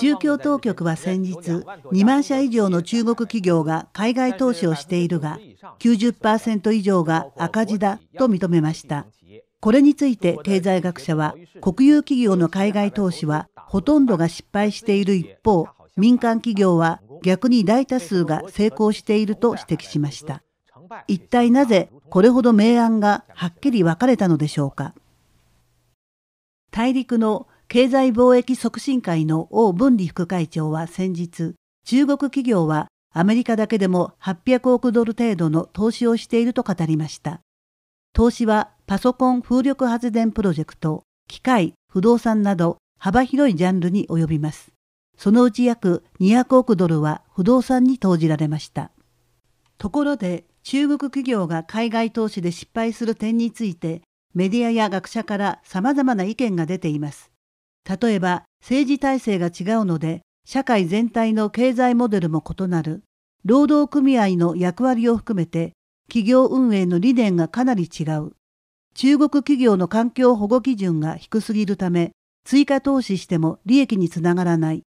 中共当局は先日、2万社以上の中国企業が海外投資をしているが、90%以上が赤字だと認めました。これについて経済学者は、国有企業の海外投資はほとんどが失敗している一方、民間企業は逆に大多数が成功していると指摘しました。一体なぜこれほど明暗がはっきり分かれたのでしょうか。大陸の経済貿易促進会の王文理副会長は先日、中国企業はアメリカだけでも800億ドル程度の投資をしていると語りました。投資はパソコン風力発電プロジェクト、機械、不動産など幅広いジャンルに及びます。そのうち約200億ドルは不動産に投じられました。ところで、中国企業が海外投資で失敗する点について、メディアや学者から様々な意見が出ています。例えば政治体制が違うので社会全体の経済モデルも異なる労働組合の役割を含めて企業運営の理念がかなり違う中国企業の環境保護基準が低すぎるため追加投資しても利益につながらない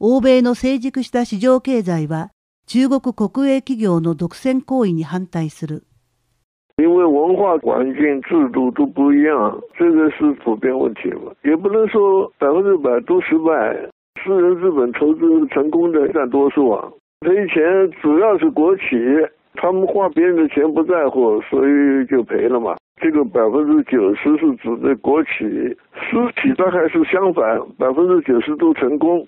欧米の成熟した市場経済は中国国営企業の独占行為に反対する因为文化环境、制度都不一样，这个是普遍问题嘛。也不能说百分之百都失败，私人资本投资成功的占多数啊。赔钱主要是国企，他们花别人的钱不在乎，所以就赔了嘛。这个百分之九十是指的国企，私企大概是相反，百分之九十都成功。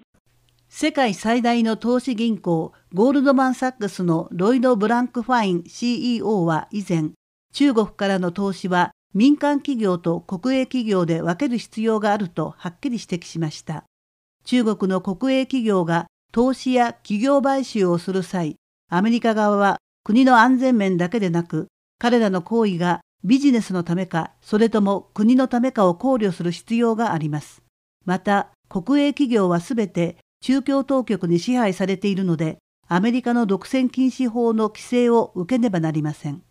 世界最大的投资银行 Goldman Sachs 的罗伊德·布兰克·费恩 CEO 啊，以前。中国からの投資は民間企業と国営企業で分ける必要があるとはっきり指摘しました。中国の国営企業が投資や企業買収をする際、アメリカ側は国の安全面だけでなく、彼らの行為がビジネスのためか、それとも国のためかを考慮する必要があります。また、国営企業はすべて中共当局に支配されているので、アメリカの独占禁止法の規制を受けねばなりません。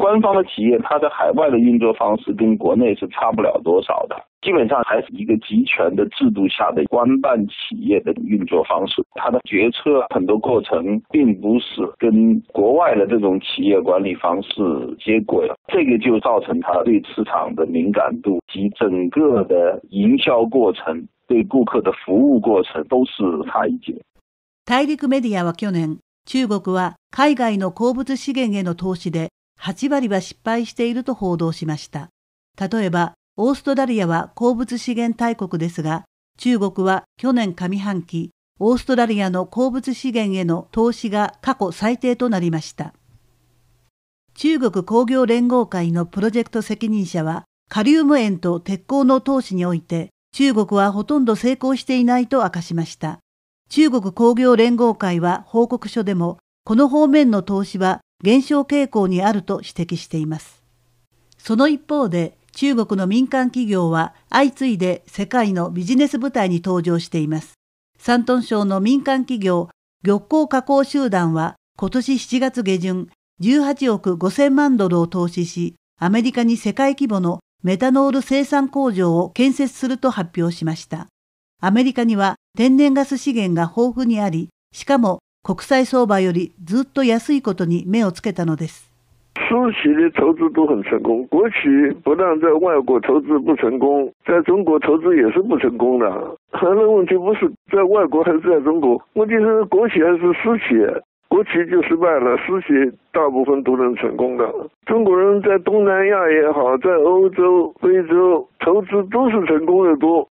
官方的企业，它在海外的运作方式跟国内是差不了多少的，基本上还是一个集权的制度下的官办企业的运作方式，它的决策很多过程并不是跟国外的这种企业管理方式接轨，这个就造成它对市场的敏感度及整个的营销过程、对顾客的服务过程都是差一截。大陸メディアは去年、中国は海外の鉱物資源への投資で。8割は失敗していると報道しました。例えば、オーストラリアは鉱物資源大国ですが、中国は去年上半期、オーストラリアの鉱物資源への投資が過去最低となりました。中国工業連合会のプロジェクト責任者は、カリウム塩と鉄鋼の投資において、中国はほとんど成功していないと明かしました。中国工業連合会は報告書でも、この方面の投資は減少傾向にあると指摘しています。その一方で、中国の民間企業は相次いで世界のビジネス部隊に登場しています。山東省の民間企業、玉光加工集団は今年7月下旬、18億5000万ドルを投資し、アメリカに世界規模のメタノール生産工場を建設すると発表しました。アメリカには天然ガス資源が豊富にあり、しかも国際相場よりずっと安いことに目をつけたのです。苏习的投资都很成功，国企不但在外国投资不成功，在中国投资也是不成功的。他的问题不是在外国还是在中国，问题是国企还是私企，国企就失败了，私企大部分都能成功的。中国人在东南亚也好，在欧洲、非洲投资都是成功的多。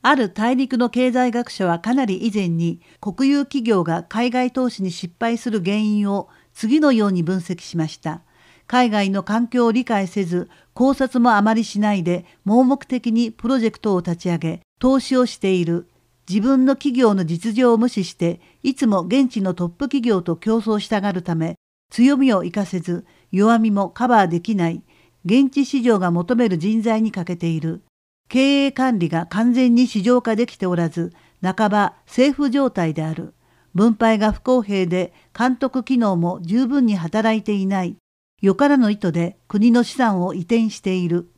ある大陸の経済学者はかなり以前に国有企業が海外投資に失敗する原因を次のように分析しました。海外の環境を理解せず考察もあまりしないで盲目的にプロジェクトを立ち上げ投資をしている自分の企業の実情を無視していつも現地のトップ企業と競争したがるため強みを生かせず弱みもカバーできない現地市場が求める人材に欠けている経営管理が完全に市場化できておらず、半ば政府状態である。分配が不公平で監督機能も十分に働いていない。よからぬ意図で国の資産を移転している。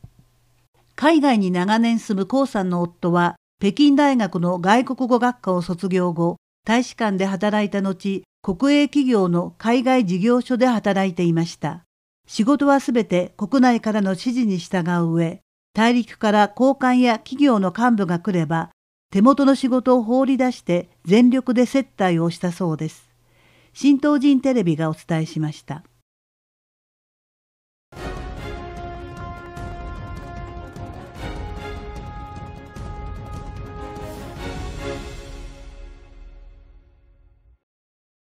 海外に長年住む江さんの夫は、北京大学の外国語学科を卒業後、大使館で働いた後、国営企業の海外事業所で働いていました。仕事はすべて国内からの指示に従う上、大陸から高官や企業の幹部が来れば、手元の仕事を放り出して全力で接待をしたそうです。新東人テレビがお伝えしました。